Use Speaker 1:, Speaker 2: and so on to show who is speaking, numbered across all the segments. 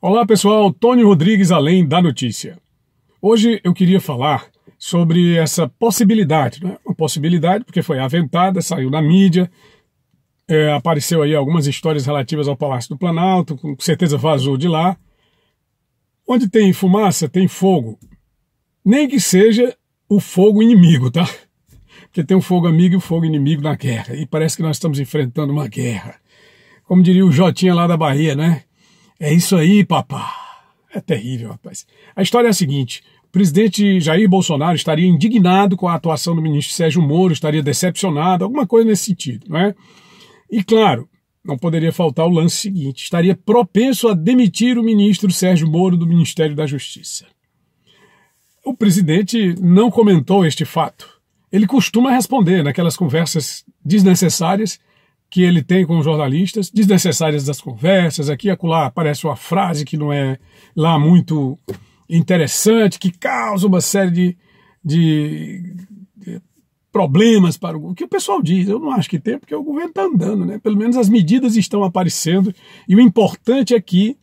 Speaker 1: Olá pessoal, Tony Rodrigues Além da Notícia. Hoje eu queria falar sobre essa possibilidade, né? uma possibilidade porque foi aventada, saiu na mídia, é, apareceu aí algumas histórias relativas ao Palácio do Planalto, com certeza vazou de lá. Onde tem fumaça, tem fogo. Nem que seja o fogo inimigo, tá? Porque tem um fogo amigo e um fogo inimigo na guerra. E parece que nós estamos enfrentando uma guerra. Como diria o Jotinha lá da Bahia, né? É isso aí, papá. É terrível, rapaz. A história é a seguinte: o presidente Jair Bolsonaro estaria indignado com a atuação do ministro Sérgio Moro, estaria decepcionado, alguma coisa nesse sentido, não é? E claro, não poderia faltar o lance seguinte: estaria propenso a demitir o ministro Sérgio Moro do Ministério da Justiça. O presidente não comentou este fato. Ele costuma responder naquelas conversas desnecessárias que ele tem com os jornalistas, desnecessárias das conversas, aqui e acolá aparece uma frase que não é lá muito interessante, que causa uma série de, de, de problemas para o que o pessoal diz. Eu não acho que tem, porque o governo está andando, né? Pelo menos as medidas estão aparecendo e o importante é que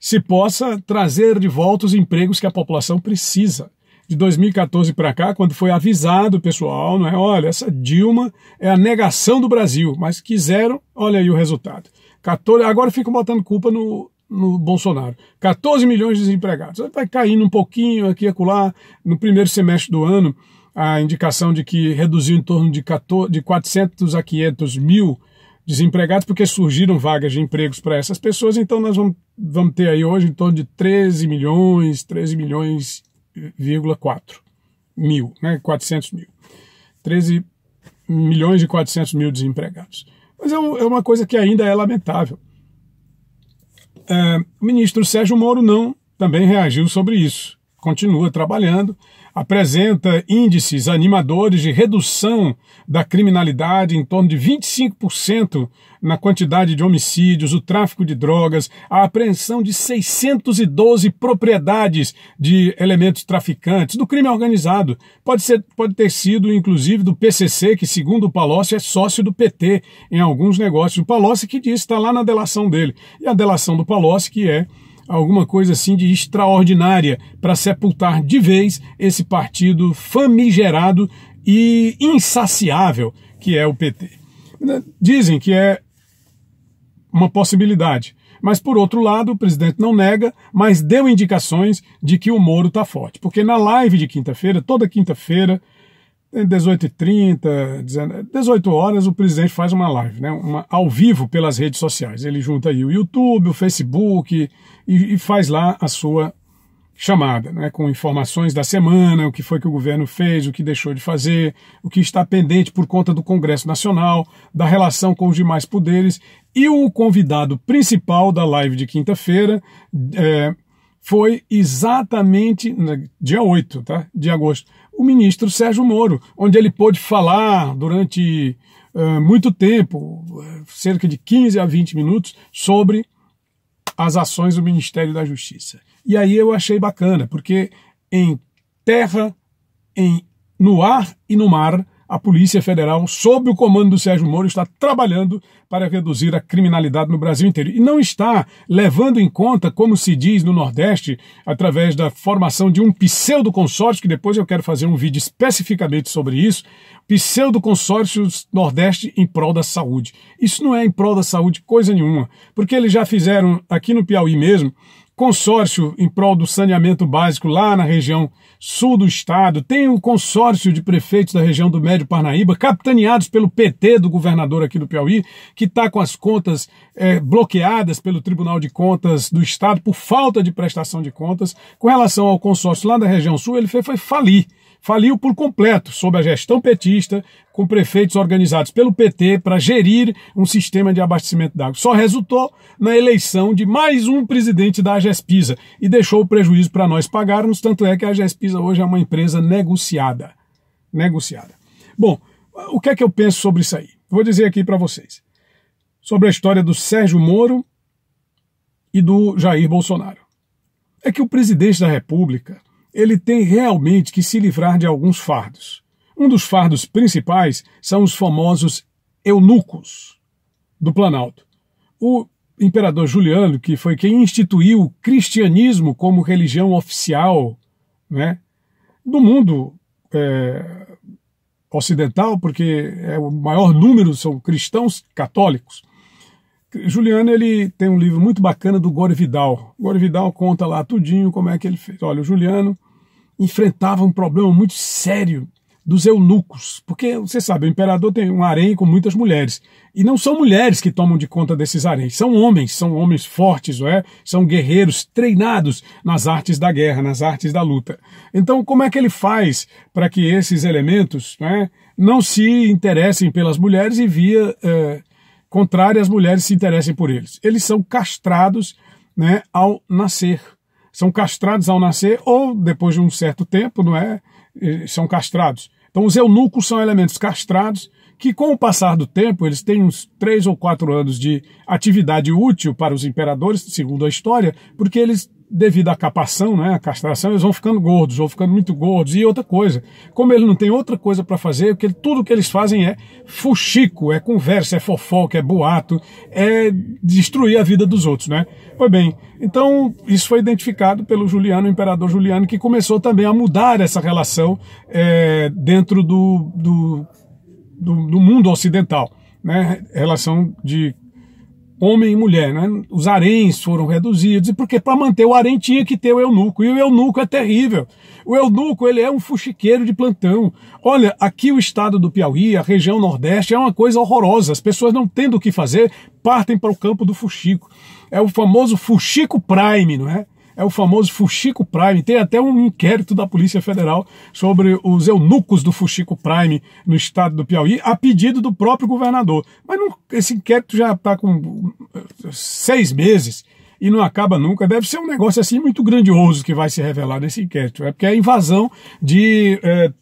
Speaker 1: se possa trazer de volta os empregos que a população precisa de 2014 para cá, quando foi avisado o pessoal, não é? Olha, essa Dilma é a negação do Brasil, mas quiseram, olha aí o resultado. 14, agora ficam botando culpa no, no Bolsonaro. 14 milhões de desempregados. Vai caindo um pouquinho aqui e acolá. No primeiro semestre do ano, a indicação de que reduziu em torno de, 14, de 400 a 500 mil desempregados, porque surgiram vagas de empregos para essas pessoas. Então nós vamos, vamos ter aí hoje em torno de 13 milhões, 13 milhões 13,4 mil, né, 400 mil. 13 milhões e 400 mil desempregados. Mas é, um, é uma coisa que ainda é lamentável. É, o ministro Sérgio Moro não também reagiu sobre isso continua trabalhando, apresenta índices animadores de redução da criminalidade em torno de 25% na quantidade de homicídios, o tráfico de drogas, a apreensão de 612 propriedades de elementos traficantes, do crime organizado. Pode, ser, pode ter sido, inclusive, do PCC, que, segundo o Palocci, é sócio do PT em alguns negócios. O Palocci que diz, está lá na delação dele. E a delação do Palocci, que é alguma coisa assim de extraordinária para sepultar de vez esse partido famigerado e insaciável que é o PT. Né, dizem que é uma possibilidade. Mas, por outro lado, o presidente não nega, mas deu indicações de que o Moro está forte. Porque na live de quinta-feira, toda quinta-feira, 18h30, 18 horas, o presidente faz uma live, né? Uma, ao vivo pelas redes sociais. Ele junta aí o YouTube, o Facebook e, e faz lá a sua chamada, né? Com informações da semana, o que foi que o governo fez, o que deixou de fazer, o que está pendente por conta do Congresso Nacional, da relação com os demais poderes. E o convidado principal da live de quinta-feira é, foi exatamente né, dia 8 tá? de agosto o ministro Sérgio Moro, onde ele pôde falar durante uh, muito tempo, eh, cerca de 15 a 20 minutos, sobre as ações do Ministério da Justiça. E aí eu achei bacana, porque em terra, em, no ar e no mar, a Polícia Federal, sob o comando do Sérgio Moro, está trabalhando para reduzir a criminalidade no Brasil inteiro. E não está levando em conta, como se diz no Nordeste, através da formação de um pseudo-consórcio, que depois eu quero fazer um vídeo especificamente sobre isso, pseudo-consórcio Nordeste em prol da saúde. Isso não é em prol da saúde coisa nenhuma, porque eles já fizeram aqui no Piauí mesmo, consórcio em prol do saneamento básico lá na região sul do estado, tem o um consórcio de prefeitos da região do Médio Parnaíba, capitaneados pelo PT do governador aqui do Piauí, que está com as contas é, bloqueadas pelo Tribunal de Contas do Estado por falta de prestação de contas. Com relação ao consórcio lá da região sul, ele foi, foi falir faliu por completo sob a gestão petista, com prefeitos organizados pelo PT para gerir um sistema de abastecimento d'água. Só resultou na eleição de mais um presidente da Agespisa e deixou o prejuízo para nós pagarmos, tanto é que a Agespisa hoje é uma empresa negociada. Negociada. Bom, o que é que eu penso sobre isso aí? Vou dizer aqui para vocês. Sobre a história do Sérgio Moro e do Jair Bolsonaro. É que o presidente da República ele tem realmente que se livrar de alguns fardos. Um dos fardos principais são os famosos eunucos do Planalto. O imperador Juliano, que foi quem instituiu o cristianismo como religião oficial né, do mundo é, ocidental, porque é, o maior número são cristãos católicos. Juliano ele tem um livro muito bacana do Gore Vidal. Gore Vidal conta lá tudinho como é que ele fez. Olha, o Juliano enfrentava um problema muito sério dos eunucos, porque você sabe, o imperador tem um harém com muitas mulheres, e não são mulheres que tomam de conta desses haréns, são homens, são homens fortes, não é? São guerreiros treinados nas artes da guerra, nas artes da luta. Então, como é que ele faz para que esses elementos não, é, não se interessem pelas mulheres e via é, eh, contrária as mulheres se interessem por eles? Eles são castrados né, ao nascer são castrados ao nascer ou depois de um certo tempo, não é? São castrados. Então os eunucos são elementos castrados que com o passar do tempo, eles têm uns três ou quatro anos de atividade útil para os imperadores, segundo a história, porque eles devido à capação, né, à castração, eles vão ficando gordos, vão ficando muito gordos. E outra coisa, como ele não tem outra coisa para fazer, porque tudo que eles fazem é fuxico, é conversa, é fofoca, é boato, é destruir a vida dos outros, né? Pois bem, então isso foi identificado pelo Juliano, o imperador Juliano, que começou também a mudar essa relação é, dentro do, do, do, do mundo ocidental, né? Relação de homem e mulher, né? Os haréns foram reduzidos, e porque para manter o harém tinha que ter o eunuco, e o eunuco é terrível. O eunuco, ele é um fuxiqueiro de plantão. Olha, aqui o estado do Piauí, a região nordeste, é uma coisa horrorosa. As pessoas não tendo o que fazer, partem para o campo do fuxico. É o famoso fuxico prime, não é? é o famoso Fuxico Prime. Tem até um inquérito da Polícia Federal sobre os eunucos do Fuxico Prime no estado do Piauí, a pedido do próprio governador. Mas não, esse inquérito já está com eh, seis meses e não acaba nunca. Deve ser um negócio assim muito grandioso que vai se revelar nesse inquérito. É porque é a invasão de é,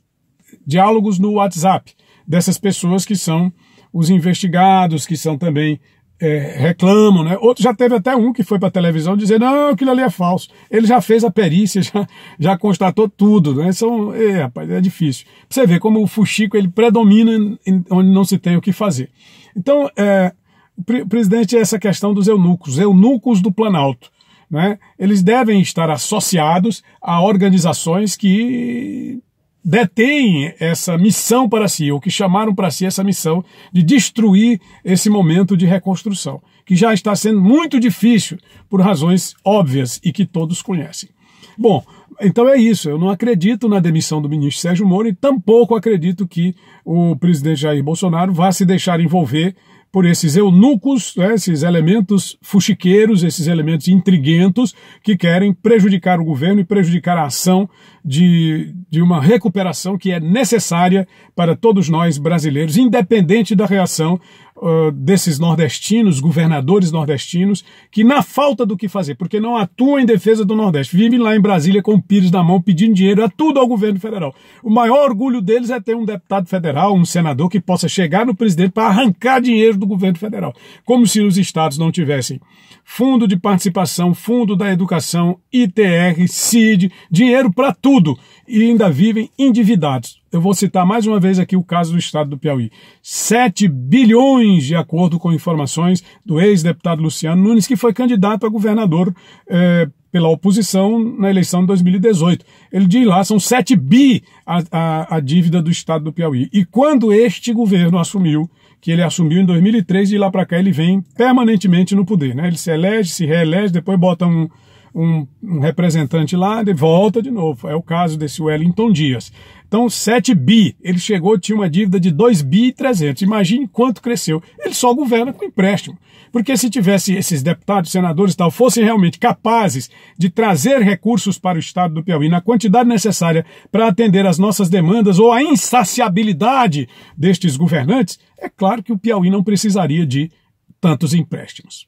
Speaker 1: diálogos no WhatsApp dessas pessoas que são os investigados, que são também é, reclamam, né? Outro já teve até um que foi para a televisão dizer não, aquilo ali é falso. Ele já fez a perícia, já, já constatou tudo, né? São, é, rapaz, é difícil. Você vê como o fuxico ele predomina onde não se tem o que fazer. Então, é, presidente, essa questão dos eunucos, eunucos do Planalto. Né? Eles devem estar associados a organizações que detêm essa missão para si, ou que chamaram para si essa missão de destruir esse momento de reconstrução, que já está sendo muito difícil por razões óbvias e que todos conhecem. Bom, então é isso. Eu não acredito na demissão do ministro Sérgio Moro e tampouco acredito que o presidente Jair Bolsonaro vá se deixar envolver por esses eunucos, né, esses elementos fuxiqueiros, esses elementos intriguentos que querem prejudicar o governo e prejudicar a ação de, de uma recuperação que é necessária para todos nós brasileiros, independente da reação uh, desses nordestinos, governadores nordestinos, que na falta do que fazer, porque não atuam em defesa do Nordeste, vivem lá em Brasília com o pires na mão pedindo dinheiro a tudo ao governo federal. O maior orgulho deles é ter um deputado federal, um senador que possa chegar no presidente para arrancar dinheiro do governo federal, como se os estados não tivessem fundo de participação, fundo da educação, ITR, CID, dinheiro para tudo e ainda vivem endividados. Eu vou citar mais uma vez aqui o caso do estado do Piauí. 7 bilhões, de acordo com informações do ex-deputado Luciano Nunes, que foi candidato a governador eh, pela oposição na eleição de 2018. Ele diz lá, são 7 bi a, a, a dívida do estado do Piauí. E quando este governo assumiu, que ele assumiu em 2003, e lá para cá ele vem permanentemente no poder. Né? Ele se elege, se reelege, depois bota um, um, um representante lá de volta de novo. É o caso desse Wellington Dias. Então, 7 bi, ele chegou, tinha uma dívida de 2 bi e 300. Imagine quanto cresceu. Ele só governa com empréstimo. Porque se tivesse esses deputados, senadores e tal, fossem realmente capazes de trazer recursos para o estado do Piauí na quantidade necessária para atender às nossas demandas ou a insaciabilidade destes governantes, é claro que o Piauí não precisaria de tantos empréstimos.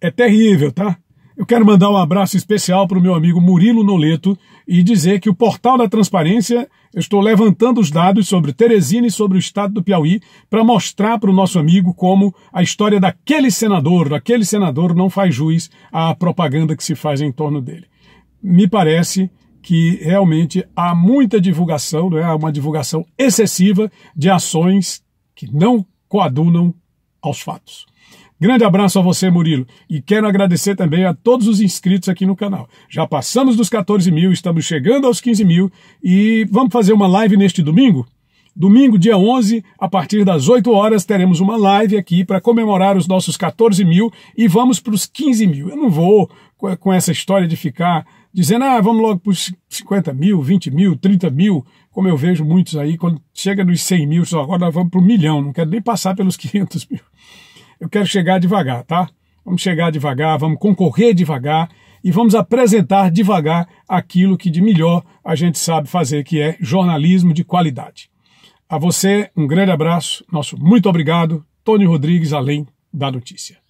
Speaker 1: É terrível, tá? Eu quero mandar um abraço especial para o meu amigo Murilo Noleto e dizer que o Portal da Transparência, eu estou levantando os dados sobre Teresina e sobre o estado do Piauí para mostrar para o nosso amigo como a história daquele senador, daquele senador não faz juiz à propaganda que se faz em torno dele. Me parece que realmente há muita divulgação, né, há uma divulgação excessiva de ações que não coadunam aos fatos. Grande abraço a você, Murilo, e quero agradecer também a todos os inscritos aqui no canal. Já passamos dos 14 mil, estamos chegando aos 15 mil e vamos fazer uma live neste domingo? Domingo, dia 11, a partir das 8 horas, teremos uma live aqui para comemorar os nossos 14 mil e vamos para os 15 mil. Eu não vou com essa história de ficar dizendo, ah, vamos logo para os 50 mil, 20 mil, 30 mil, como eu vejo muitos aí, quando chega nos 100 mil, só agora nós vamos para o milhão, não quero nem passar pelos 500 mil eu quero chegar devagar, tá? Vamos chegar devagar, vamos concorrer devagar e vamos apresentar devagar aquilo que de melhor a gente sabe fazer, que é jornalismo de qualidade. A você, um grande abraço, nosso muito obrigado, Tony Rodrigues, além da notícia.